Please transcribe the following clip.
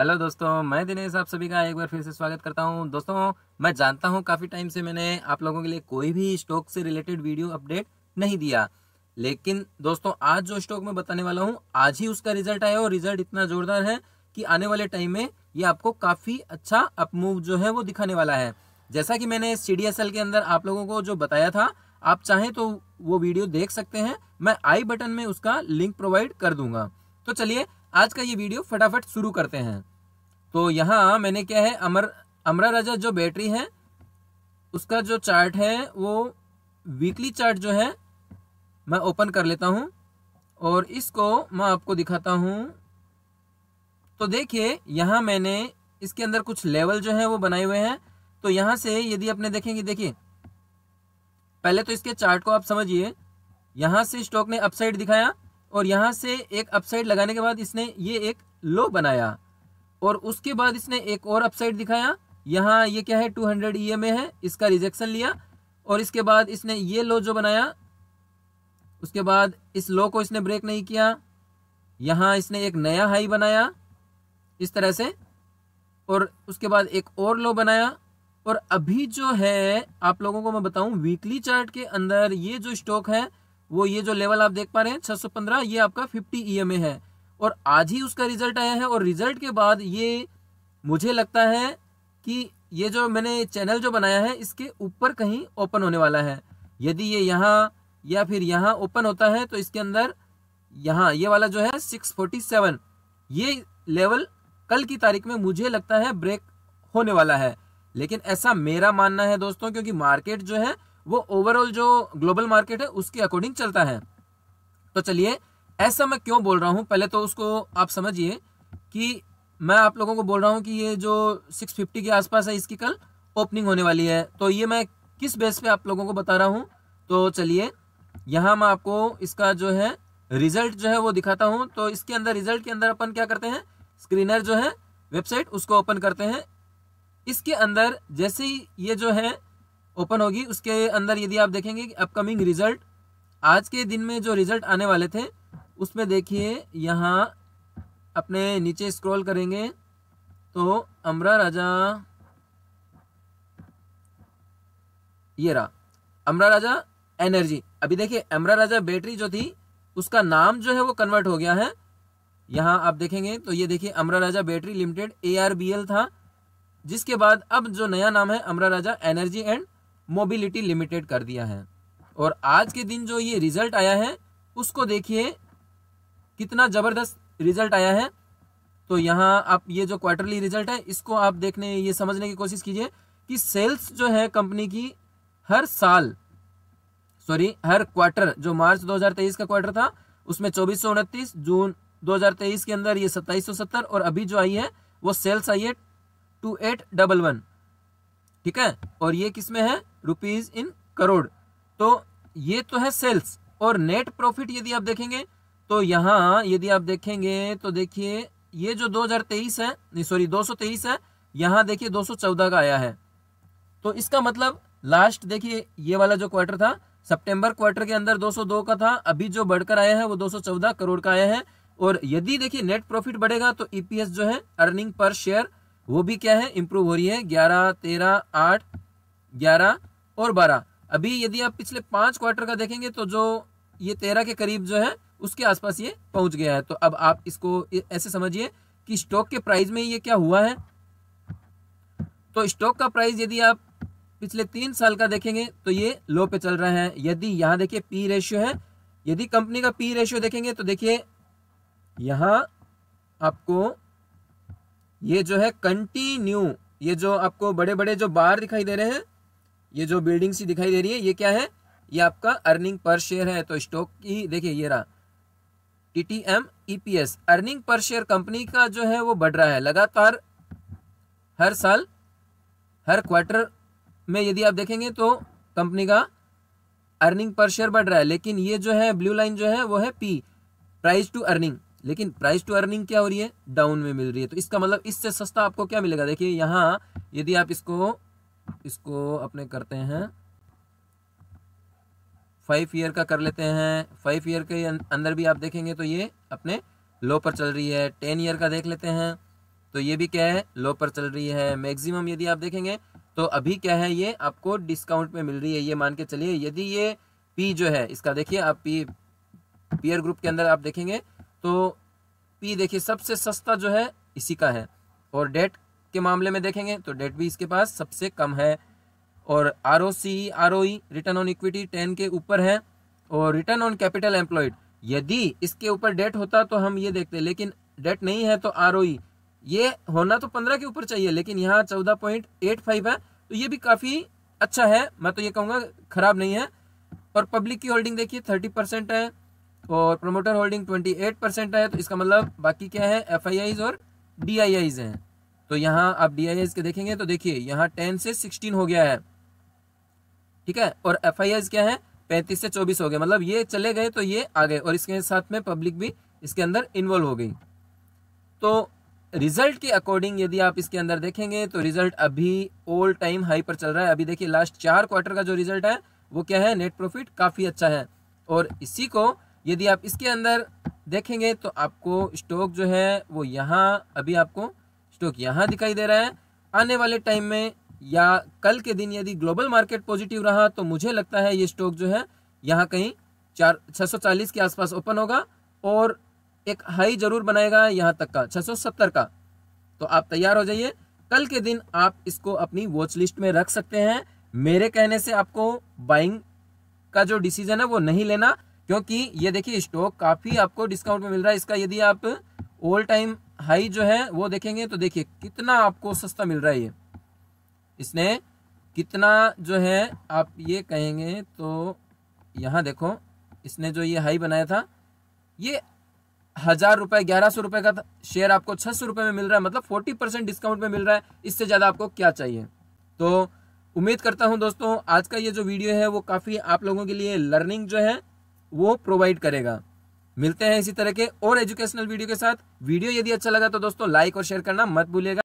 hello दोस्तों मैं दिनेश आप सभी का एक बार फिर से स्वागत करता हूं दोस्तों मैं जानता हूं काफ़ी टाइम से मैंने आप लोगों के लिए कोई भी स्टॉक से रिलेटेड वीडियो अपडेट नहीं दिया लेकिन दोस्तों आज जो स्टॉक मैं बताने वाला हूं आज ही उसका रिजल्ट आया और रिजल्ट इतना जोरदार है कि आने वाले टाइम में ये आपको काफ़ी अच्छा अपमूव जो है वो दिखाने वाला है जैसा कि मैंने सी के अंदर आप लोगों को जो बताया था आप चाहें तो वो वीडियो देख सकते हैं मैं आई बटन में उसका लिंक प्रोवाइड कर दूंगा तो चलिए आज का ये वीडियो फटाफट शुरू करते हैं तो यहाँ मैंने क्या है अमर अमरा राजा जो बैटरी है उसका जो चार्ट है वो वीकली चार्ट जो है मैं ओपन कर लेता हूँ और इसको मैं आपको दिखाता हूँ तो देखिए यहाँ मैंने इसके अंदर कुछ लेवल जो है वो बनाए हुए हैं तो यहाँ से यदि आपने देखेंगे देखिए पहले तो इसके चार्ट को आप समझिए यहाँ से स्टॉक ने अपसाइड दिखाया और यहाँ से एक अपसाइड लगाने के बाद इसने ये एक लो बनाया और उसके बाद इसने एक और अपसाइड दिखाया यहाँ ये क्या है 200 हंड्रेड ई है इसका रिजेक्शन लिया और इसके बाद इसने ये लो जो बनाया उसके बाद इस लो को इसने ब्रेक नहीं किया यहाँ इसने एक नया हाई बनाया इस तरह से और उसके बाद एक और लो बनाया और अभी जो है आप लोगों को मैं बताऊं वीकली चार्ट के अंदर ये जो स्टॉक है वो ये जो लेवल आप देख पा रहे हैं 615 ये आपका 50 ईएमए e है और आज ही उसका रिजल्ट आया है और रिजल्ट के बाद ये मुझे लगता है कि ये जो मैंने चैनल जो बनाया है इसके ऊपर कहीं ओपन होने वाला है यदि ये यहाँ या फिर यहाँ ओपन होता है तो इसके अंदर यहाँ ये वाला जो है 647 ये लेवल कल की तारीख में मुझे लगता है ब्रेक होने वाला है लेकिन ऐसा मेरा मानना है दोस्तों क्योंकि मार्केट जो है वो ओवरऑल जो ग्लोबल मार्केट है उसके अकॉर्डिंग चलता है तो चलिए ऐसा मैं क्यों बोल रहा हूं पहले तो उसको आप समझिए कि मैं आप लोगों को बोल रहा हूँ कि ये जो 650 के आसपास है इसकी कल ओपनिंग होने वाली है तो ये मैं किस बेस पे आप लोगों को बता रहा हूँ तो चलिए यहां मैं आपको इसका जो है रिजल्ट जो है वो दिखाता हूँ तो इसके अंदर रिजल्ट के अंदर अपन क्या करते हैं स्क्रीनर जो है वेबसाइट उसको ओपन करते हैं इसके अंदर जैसे ही ये जो है ओपन होगी उसके अंदर यदि आप देखेंगे कि अपकमिंग रिजल्ट आज के दिन में जो रिजल्ट आने वाले थे उसमें देखिए यहाँ अपने नीचे स्क्रॉल करेंगे तो अमरा राजा ये रहा अमरा राजा एनर्जी अभी देखिए अमरा राजा बैटरी जो थी उसका नाम जो है वो कन्वर्ट हो गया है यहाँ आप देखेंगे तो ये देखिए अमरा राजा बैटरी लिमिटेड ए था जिसके बाद अब जो नया नाम है Amara Raja energy and mobility limited कर दिया है और आज के दिन जो ये रिजल्ट आया है उसको देखिए कितना ज़बरदस्त रिजल्ट आया है तो यहाँ आप ये जो क्वार्टरली रिजल्ट है इसको आप देखने ये समझने की कोशिश कीजिए कि सेल्स जो है कंपनी की हर साल सॉरी हर क्वार्टर जो मार्च 2023 का क्वार्टर था उसमें चौबीस जून 2023 के अंदर ये 2770 और अभी जो आई है वो सेल्स आई है टू एट डबल वन ठीक है और ये किसमें है रुपीज इन करोड़ तो ये तो है सेल्स और नेट प्रॉफिट यदि आप देखेंगे तो यहाँ यदि आप देखेंगे तो देखिए ये जो 2023 है नहीं सॉरी 223 है यहाँ देखिए 214 का आया है तो इसका मतलब लास्ट देखिए ये वाला जो क्वार्टर था सितंबर क्वार्टर के अंदर 202 का था अभी जो बढ़कर आया है वो 214 करोड़ का आया है और यदि देखिए नेट प्रॉफिट बढ़ेगा तो ईपीएस e जो है अर्निंग पर शेयर वो भी क्या है इंप्रूव हो रही है ग्यारह तेरह आठ ग्यारह और बारह अभी यदि आप पिछले पांच क्वार्टर का देखेंगे तो जो ये तेरह के करीब जो है उसके आसपास ये पहुंच गया है तो अब आप इसको ऐसे समझिए कि स्टॉक के प्राइस में ये क्या हुआ है तो स्टॉक का प्राइस यदि आप पिछले तीन साल का देखेंगे तो ये लो पे चल रहा है यदि यहां देखिए पी रेशियो है यदि कंपनी का पी रेशियो देखेंगे तो देखिए यहां आपको ये जो है कंटिन्यू ये जो आपको बड़े बड़े जो बार दिखाई दे रहे हैं ये जो बिल्डिंग सी दिखाई दे रही है ये क्या है ये आपका अर्निंग पर शेयर है तो स्टॉक की देखिए ये रहा T T M E P S earning per share company का जो है वो बढ़ रहा है लगातार हर साल हर क्वार्टर में यदि आप देखेंगे तो कंपनी का अर्निंग पर शेयर बढ़ रहा है लेकिन ये जो है ब्लू लाइन जो है वो है पी प्राइस टू अर्निंग लेकिन प्राइस टू अर्निंग क्या हो रही है डाउन में मिल रही है तो इसका मतलब इससे सस्ता आपको क्या मिलेगा देखिए यहाँ यदि आप इसको इसको अपने करते हैं फाइव ईयर का कर लेते हैं फाइव ईयर के अं-, अंदर भी आप देखेंगे तो ये अपने लो पर चल रही है टेन ईयर का देख लेते हैं तो ये भी क्या है लो पर चल रही है मैक्सिमम यदि आप देखेंगे तो अभी क्या है ये आपको डिस्काउंट में मिल रही है ये मान के चलिए यदि ये पी जो है इसका देखिए आप पी पीयर ग्रुप के अंदर आप देखेंगे तो पी देखिए सबसे सस्ता जो है इसी का है और डेट के मामले में देखेंगे तो डेट भी इसके पास सबसे कम है और R O C R O return on equity ten के ऊपर है और रिटर्न ऑन कैपिटल एम्प्लॉयड यदि इसके ऊपर डेट होता तो हम ये देखते लेकिन डेट नहीं है तो आर e, ये होना तो पंद्रह के ऊपर चाहिए लेकिन यहाँ चौदह पॉइंट एट फाइव है तो ये भी काफ़ी अच्छा है मैं तो ये कहूंगा खराब नहीं है और पब्लिक की होल्डिंग देखिए थर्टी परसेंट है और promoter holding twenty eight percent है तो इसका मतलब बाकी क्या है एफ आई आईज और डी आई आईज हैं तो यहाँ आप डी आई एस के देखेंगे तो देखिए यहाँ टेन से सिक्सटीन हो गया है ठीक है और एफ क्या है पैंतीस से चौबीस हो गया मतलब ये चले गए तो ये आ गए और इसके साथ में पब्लिक भी इसके अंदर इन्वॉल्व हो गई तो रिजल्ट के अकॉर्डिंग यदि आप इसके अंदर देखेंगे तो रिजल्ट अभी ऑल टाइम हाई पर चल रहा है अभी देखिए लास्ट चार क्वार्टर का जो रिजल्ट है वो क्या है नेट प्रॉफिट काफ़ी अच्छा है और इसी को यदि आप इसके अंदर देखेंगे तो आपको स्टॉक जो है वो यहाँ अभी आपको स्टॉक यहाँ दिखाई दे रहा है आने वाले टाइम में या कल के दिन यदि ग्लोबल मार्केट पॉजिटिव रहा तो मुझे लगता है ये स्टॉक जो है यहाँ कहीं चार 640 के आसपास ओपन होगा और एक हाई जरूर बनाएगा यहाँ तक का 670 का तो आप तैयार हो जाइए कल के दिन आप इसको अपनी वॉच लिस्ट में रख सकते हैं मेरे कहने से आपको बाइंग का जो डिसीजन है वो नहीं लेना क्योंकि ये देखिए स्टॉक काफ़ी आपको डिस्काउंट में मिल रहा है इसका यदि आप ऑल टाइम हाई जो है वो देखेंगे तो देखिए कितना आपको सस्ता मिल रहा है ये इसने कितना जो है आप ये कहेंगे तो यहाँ देखो इसने जो ये हाई बनाया था ये हज़ार रुपए ग्यारह सौ रुपए का था शेयर आपको छह सौ रुपए में मिल रहा है मतलब फोर्टी परसेंट डिस्काउंट में मिल रहा है इससे ज़्यादा आपको क्या चाहिए तो उम्मीद करता हूँ दोस्तों आज का ये जो वीडियो है वो काफ़ी आप लोगों के लिए लर्निंग जो है वो प्रोवाइड करेगा मिलते हैं इसी तरह के और एजुकेशनल वीडियो के साथ वीडियो यदि अच्छा लगा तो दोस्तों लाइक और शेयर करना मत भूलिएगा